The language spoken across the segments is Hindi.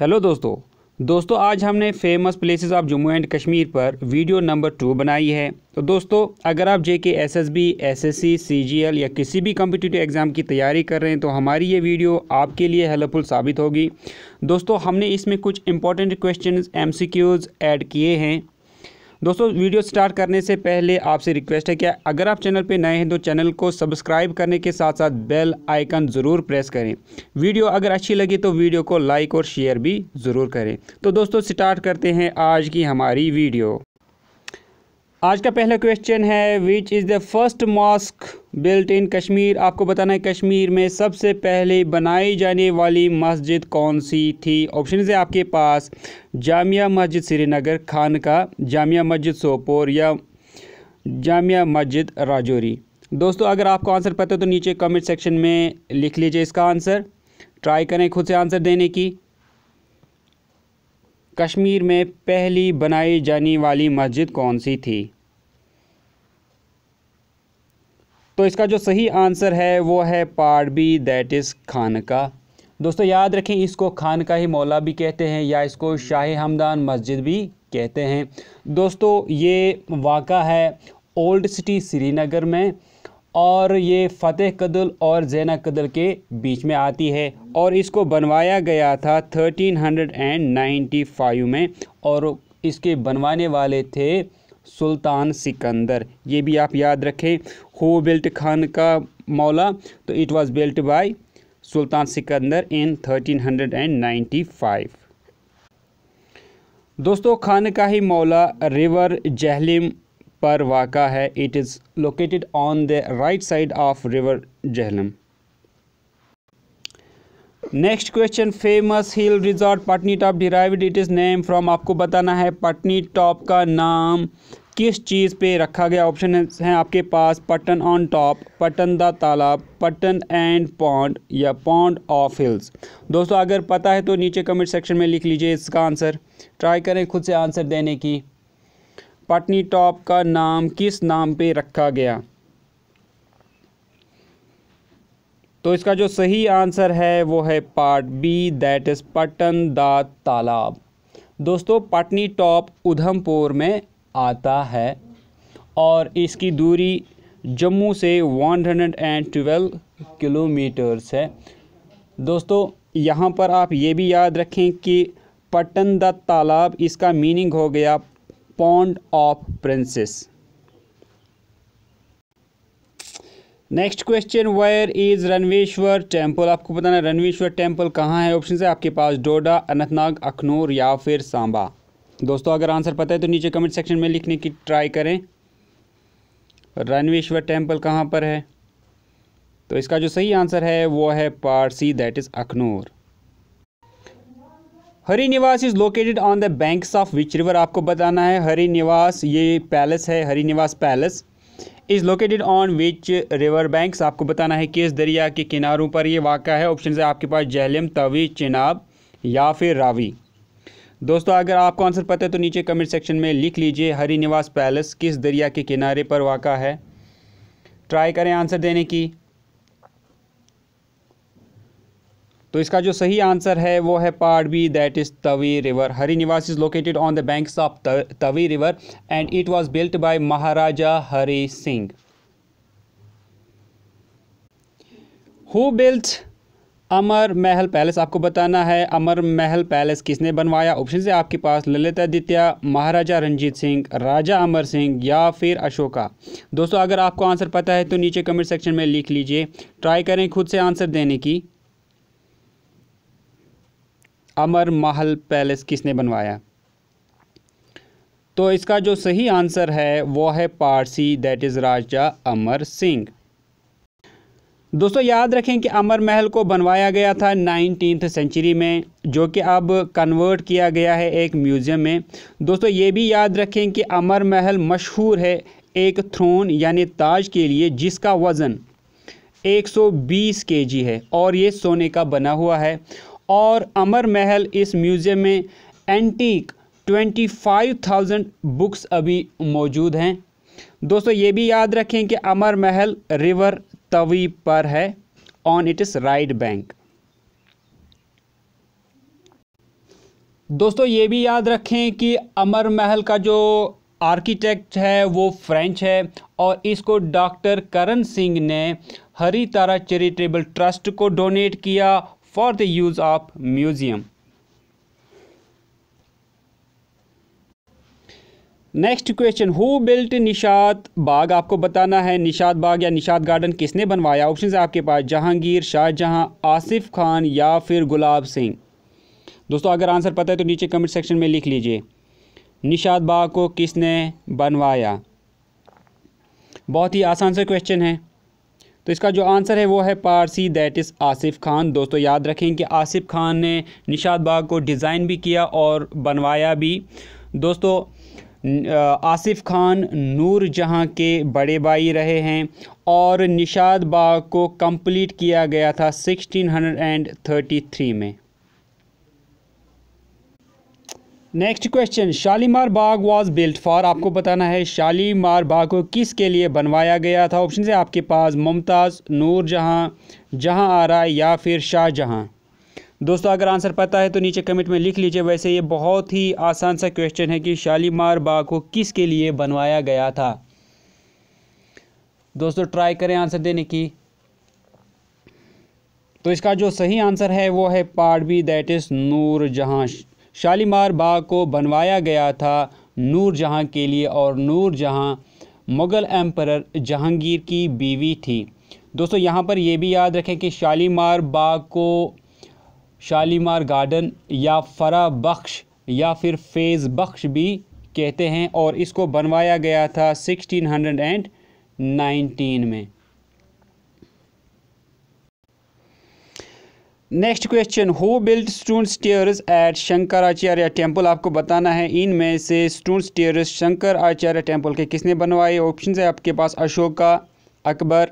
हेलो दोस्तों दोस्तों आज हमने famous places of Jammu and Kashmir पर वीडियो नंबर टू बनाई है तो दोस्तों अगर आप J K S S B S S C C G L या किसी भी कम्पिटिटिव एग्ज़ाम की तैयारी कर रहे हैं तो हमारी ये वीडियो आपके लिए हेल्पफुल साबित होगी दोस्तों हमने इसमें कुछ important question M C Qs add किए हैं दोस्तों वीडियो स्टार्ट करने से पहले आपसे रिक्वेस्ट है कि अगर आप चैनल पर नए हैं तो चैनल को सब्सक्राइब करने के साथ साथ बेल आइकन ज़रूर प्रेस करें वीडियो अगर अच्छी लगी तो वीडियो को लाइक और शेयर भी ज़रूर करें तो दोस्तों स्टार्ट करते हैं आज की हमारी वीडियो आज का पहला क्वेश्चन है which is the first mosque built in Kashmir आपको बताना है कश्मीर में सबसे पहले बनाई जाने वाली मस्जिद कौन सी थी ऑप्शन है आपके पास जामिया मस्जिद श्रीनगर खान का जामिया मस्जिद सोपोर या जामिया मस्जिद राजौरी दोस्तों अगर आपको आंसर पता है तो नीचे कमेंट सेक्शन में लिख लीजिए इसका आंसर ट्राई करें खुद से आंसर देने की कश्मीर में पहली बनाई जाने वाली मस्जिद कौन सी थी तो इसका जो सही आंसर है वो है part B that is Khanqah दोस्तों याद रखें इसको खानका ही मौला भी कहते हैं या इसको शाह हमदान मस्जिद भी कहते हैं दोस्तों ये वाक़ा है ओल्ड सिटी श्रीनगर में और ये फ़तेह कदल और जैना कदल के बीच में आती है और इसको बनवाया गया था 1395 में और इसके बनवाने वाले थे सुल्तान सिकंदर ये भी आप याद रखें हो बिल्ट खान का मौला तो it was built by Sultan Sikandar in 1395 दोस्तों खान का ही मौला रिवर जहलिम पर वाक़ है it is located on the right side of river Jhelum next question famous hill resort Patnitop derived it is name from आपको बताना है पटनी टॉप का नाम किस चीज़ पे रखा गया ऑप्शन हैं आपके पास Patan on top Patan the talab Patan and pond or pond of hills दोस्तों अगर पता है तो नीचे कमेंट सेक्शन में लिख लीजिए इसका आंसर ट्राई करें खुद से आंसर देने की पटनी टॉप का नाम किस नाम पे रखा गया तो इसका जो सही आंसर है वो है part B that is Patan the talab दोस्तों पटनी टॉप उधमपुर में आता है और इसकी दूरी जम्मू से 112 किलोमीटर्स है दोस्तों यहाँ पर आप ये भी याद रखें कि पटन द तालाब इसका मीनिंग हो गया pond of princess next question where is Ranbireshwar temple आपको बताना रणवेश्वर टेम्पल कहाँ है ऑप्शन है आपके पास डोडा अनंतनाग अखनूर या फिर सांबा दोस्तों अगर आंसर पता है तो नीचे कमेंट सेक्शन में लिखने की ट्राई करें रणवेश्वर टेम्पल कहाँ पर है तो इसका जो सही आंसर है वो है part C that is Akhnoor Hari Niwas is located on the banks of which river आपको बताना है हरी निवास ये पैलेस है Hari Niwas palace is located on which river banks आपको बताना है किस दरिया के किनारों पर यह वाक़ है ऑप्शन है आपके पास जहलम तवी चिनाब या फिर रावी दोस्तों अगर आपको आंसर पता है तो नीचे कमेंट सेक्शन में लिख लीजिए हरी निवास पैलेस किस दरिया के किनारे पर वाक़ है ट्राई करें आंसर देने की तो इसका जो सही आंसर है वो है part B that is Tawi river Hari Niwas is located on the banks of Tawi river and it was built by Maharaja Hari Singh who built Amar Mahal palace आपको बताना है अमर महल पैलेस किसने बनवाया ऑप्शन से आपके पास ललित आदित्य महाराजा रंजीत सिंह राजा अमर सिंह या फिर अशोका दोस्तों अगर आपको आंसर पता है तो नीचे कमेंट सेक्शन में लिख लीजिए ट्राई करें खुद से आंसर देने की अमर महल पैलेस किसने बनवाया तो इसका जो सही आंसर है वो है part C that is Raja Amar Singh दोस्तों याद रखें कि अमर महल को बनवाया गया था नाइनटीन सेंचुरी में जो कि अब कन्वर्ट किया गया है एक म्यूज़ियम में दोस्तों ये भी याद रखें कि अमर महल मशहूर है एक थ्रोन यानी ताज के लिए जिसका वज़न 120 केजी है और ये सोने का बना हुआ है और अमर महल इस म्यूज़ियम में एंटीक 25,000 बुक्स अभी मौजूद हैं दोस्तों ये भी याद रखें कि अमर महल रिवर तवी पर है ऑन इट राइट बैंक दोस्तों ये भी याद रखें कि अमर महल का जो आर्किटेक्ट है वो फ्रेंच है और इसको डॉक्टर करण सिंह ने हरी तारा चैरिटेबल ट्रस्ट को डोनेट किया for the use of museum. Next question who built Nishat Bagh आपको बताना है निषाद बाग या निषाद गार्डन किसने बनवाया ऑप्शन है आपके पास जहांगीर शाहजहां आसिफ खान या फिर गुलाब सिंह दोस्तों अगर आंसर पता है तो नीचे कमेंट सेक्शन में लिख लीजिए निषाद बाग को किसने बनवाया बहुत ही आसान से क्वेश्चन है तो इसका जो आंसर है वो है part C that is Asif Khan दोस्तों याद रखें कि आसिफ खान ने निशाद बाग को डिज़ाइन भी किया और बनवाया भी दोस्तों आसिफ खान नूर जहां के बड़े भाई रहे हैं और निशाद बाग को कंप्लीट किया गया था 1633 में next question Shalimar Bagh was built for आपको बताना है शालीमार बाग को किस के लिए बनवाया गया था ऑप्शन से आपके पास मुमताज़ नूर जहाँ जहाँ आ रहा है या फिर शाहजहाँ दोस्तों अगर आंसर पता है तो नीचे कमेंट में लिख लीजिए वैसे ये बहुत ही आसान सा क्वेश्चन है कि शालीमार बाग को किस के लिए बनवाया गया था दोस्तों ट्राई करें आंसर देने की तो इसका जो सही आंसर है वो है part B that is Noor Jahan Shalimar बाग को बनवाया गया था नूरजहाँ के लिए और नूर जहाँ मुग़ल एम्पर जहांगीर की बीवी थी दोस्तों यहाँ पर यह भी याद रखें कि शालीमार बाग को शालीमार गार्डन या फरा बख्श या फिर फेज़ बख्श भी कहते हैं और इसको बनवाया गया था 1619 में next question who build stone stairs at Shankaracharya temple आपको बताना है इनमें से स्टोन स्टेयर्स आचार्य टेम्पल के किसने बनवाए ऑप्शन है आपके पास अशोका अकबर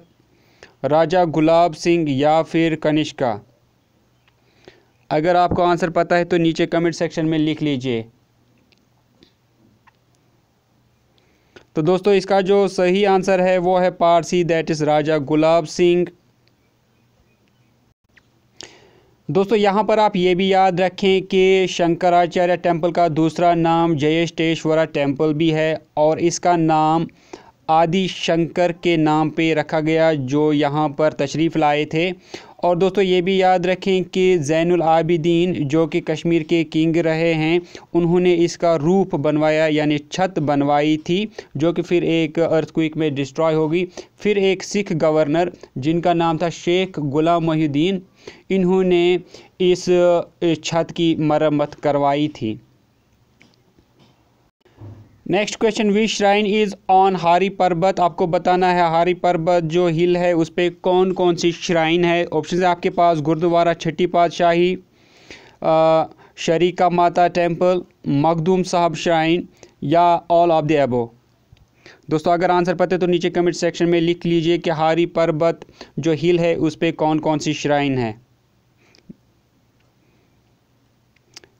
राजा गुलाब सिंह या फिर कनिष्का अगर आपको आंसर पता है तो नीचे कमेंट सेक्शन में लिख लीजिए तो दोस्तों इसका जो सही आंसर है वो है part C that is Raja Gulab Singh दोस्तों यहाँ पर आप ये भी याद रखें कि शंकराचार्य टेम्पल का दूसरा नाम जयेष्टेश्वरा टेम्पल भी है और इसका नाम आदि शंकर के नाम पे रखा गया जो यहाँ पर तशरीफ़ लाए थे और दोस्तों ये भी याद रखें कि ज़ैनुल आबिदीन जो कि कश्मीर के किंग रहे हैं उन्होंने इसका रूप बनवाया यानी छत बनवाई थी जो कि फिर एक अर्थक्विक में डिस्ट्रॉय होगी फिर एक सिख गवर्नर जिनका नाम था शेख गुलाम महुद्दीन इन्होंने इस छत की मरम्मत करवाई थी नेक्स्ट क्वेश्चन वी shrine is on Hari Parbat आपको बताना है हारी पर्वत जो हिल है उस पर कौन कौन सी श्राइन है ऑप्शन है आपके पास गुरुद्वारा छठी पातशाही शरीका माता टेम्पल मखदूम साहब श्राइन या ऑल ऑफ द एबो दोस्तों अगर आंसर पता है तो नीचे कमेंट सेक्शन में लिख लीजिए कि हारी पर्वत जो हिल है उस पर कौन कौन सी श्राइन है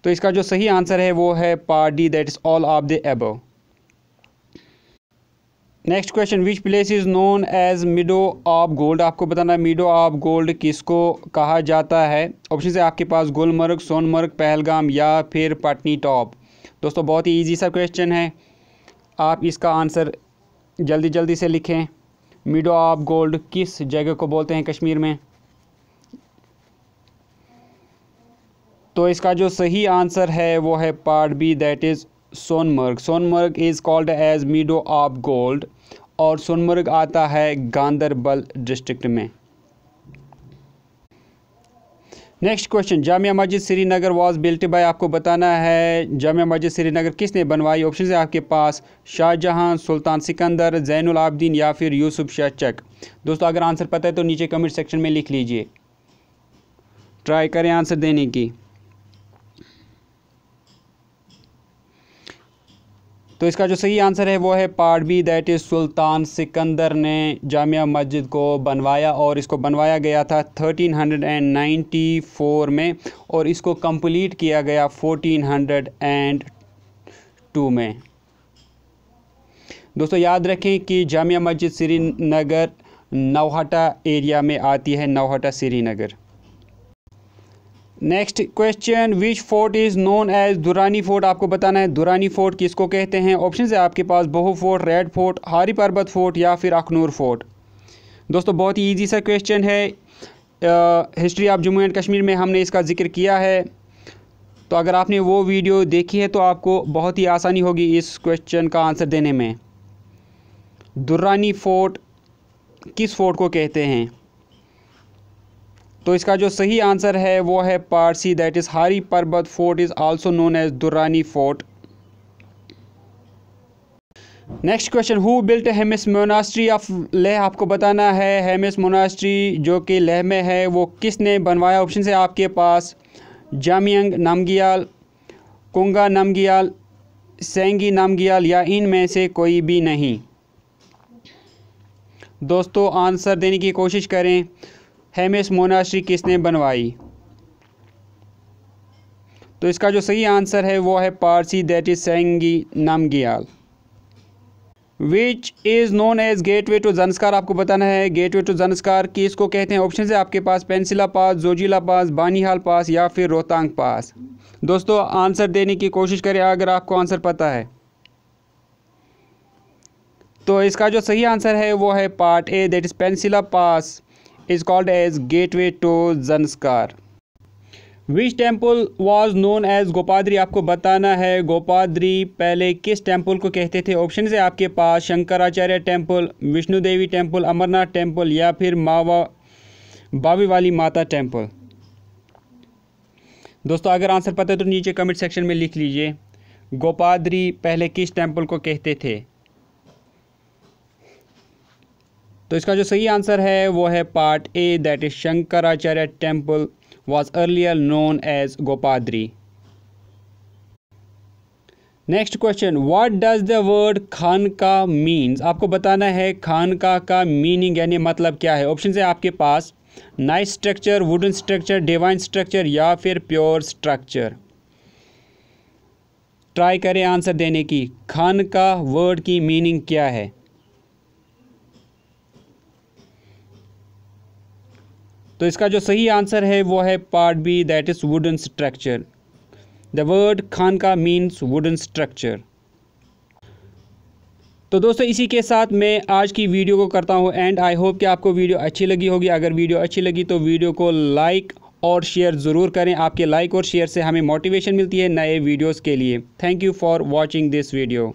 तो इसका जो सही आंसर है वो है part D that is all of the above next question which place is known as meadow of gold आपको बताना मिडो ऑफ गोल्ड किसको कहा जाता है ऑप्शन है आपके पास गुलमर्ग सोनमर्ग पहलगाम या फिर पटनी टॉप दोस्तों बहुत ही ईजी सा क्वेश्चन है आप इसका आंसर जल्दी जल्दी से लिखें मीडो ऑफ गोल्ड किस जगह को बोलते हैं कश्मीर में तो इसका जो सही आंसर है वो है part B that is Sonamarg Sonamarg is called as meadow of gold और सोनमर्ग आता है गांधरबल डिस्ट्रिक्ट में next question Jamia Masjid Srinagar was built bye आपको बताना है जामिया मस्जिद श्रीनगर किसने बनवाई ऑप्शन है आपके पास शाहजहां सुल्तान सिकंदर जैन आबदीन या फिर यूसुफ शाह चक दोस्तों अगर आंसर पता है तो नीचे कमेंट सेक्शन में लिख लीजिए ट्राई करें आंसर देने की तो इसका जो सही आंसर है वो है B that is Sultan Sikandar ने जामिया मस्जिद को बनवाया और इसको बनवाया गया था 1394 में और इसको कंप्लीट किया गया 1402 में दोस्तों याद रखें कि जामिया मस्जिद श्रीनगर नौहटा एरिया में आती है Nowhatta Srinagar next question which fort is known as Durani fort आपको बताना है दुरानी फोर्ट किसको कहते हैं ऑप्शन है आपके पास बहू फोर्ट रेड फोर्ट हारी पर्बत फोर्ट या फिर अखनूर फोर्ट दोस्तों बहुत ही ईजी सा क्वेश्चन है history of Jammu and Kashmir में हमने इसका जिक्र किया है तो अगर आपने वो वीडियो देखी है तो आपको बहुत ही आसानी होगी इस क्वेश्चन का आंसर देने में दुरानी फोर्ट किस फोर्ट को कहते हैं तो इसका जो सही आंसर है वो है part C that is Hari Parbat fort is also known as Durani fort next question who built Hemis monastery of Leh आपको बताना है हेमिस मोनास्ट्री जो कि लेह में है वो किसने बनवाया ऑप्शन है आपके पास जामियंग नामगियाल कुंगा नामगियाल सेंगी नामगियाल या इन में से कोई भी नहीं दोस्तों आंसर देने की कोशिश करें हेमिस मोनाश्री किसने बनवाई तो इसका जो सही आंसर है वो है part C that is Sengge Namgyal which is known as gateway to Zanskar आपको बताना है गेट वे टू जनस्कार किस को कहते हैं ऑप्शन है आपके पास पेंसिला पास जोजिला पास बानीहाल पास या फिर रोहतांग पास दोस्तों आंसर देने की कोशिश करें अगर आपको आंसर पता है तो इसका जो सही आंसर है वो है part A that is Pensila pass is called as Gateway to Zanskar. Which temple was known as Gopadri आपको बताना है गोपाद्री पहले किस टेम्पल को कहते थे ऑप्शन है आपके पास Shankaracharya temple Vishnu Devi temple Amarnath temple या फिर मावा बावी वाली माता टेम्पल दोस्तों अगर आंसर पता है तो नीचे कमेंट सेक्शन में लिख लीजिए गोपाद्री पहले किस टेम्पल को कहते थे तो इसका जो सही आंसर है वो है part A that is Shankaracharya temple was earlier known as Gopadri next question what does the word Khanqah means आपको बताना है खान का का मीनिंग यानी मतलब क्या है ऑप्शन है आपके पास nice structure wooden structure divine structure या फिर प्योर स्ट्रक्चर ट्राई करें आंसर देने की खान का वर्ड की मीनिंग क्या है तो इसका जो सही आंसर है वो है part B that is wooden structure the word Khanqah means wooden structure तो दोस्तों इसी के साथ मैं आज की वीडियो को करता हूँ एंड आई होप कि आपको वीडियो अच्छी लगी होगी अगर वीडियो अच्छी लगी तो वीडियो को लाइक और शेयर ज़रूर करें आपके लाइक और शेयर से हमें मोटिवेशन मिलती है नए वीडियोस के लिए thank you for watching this video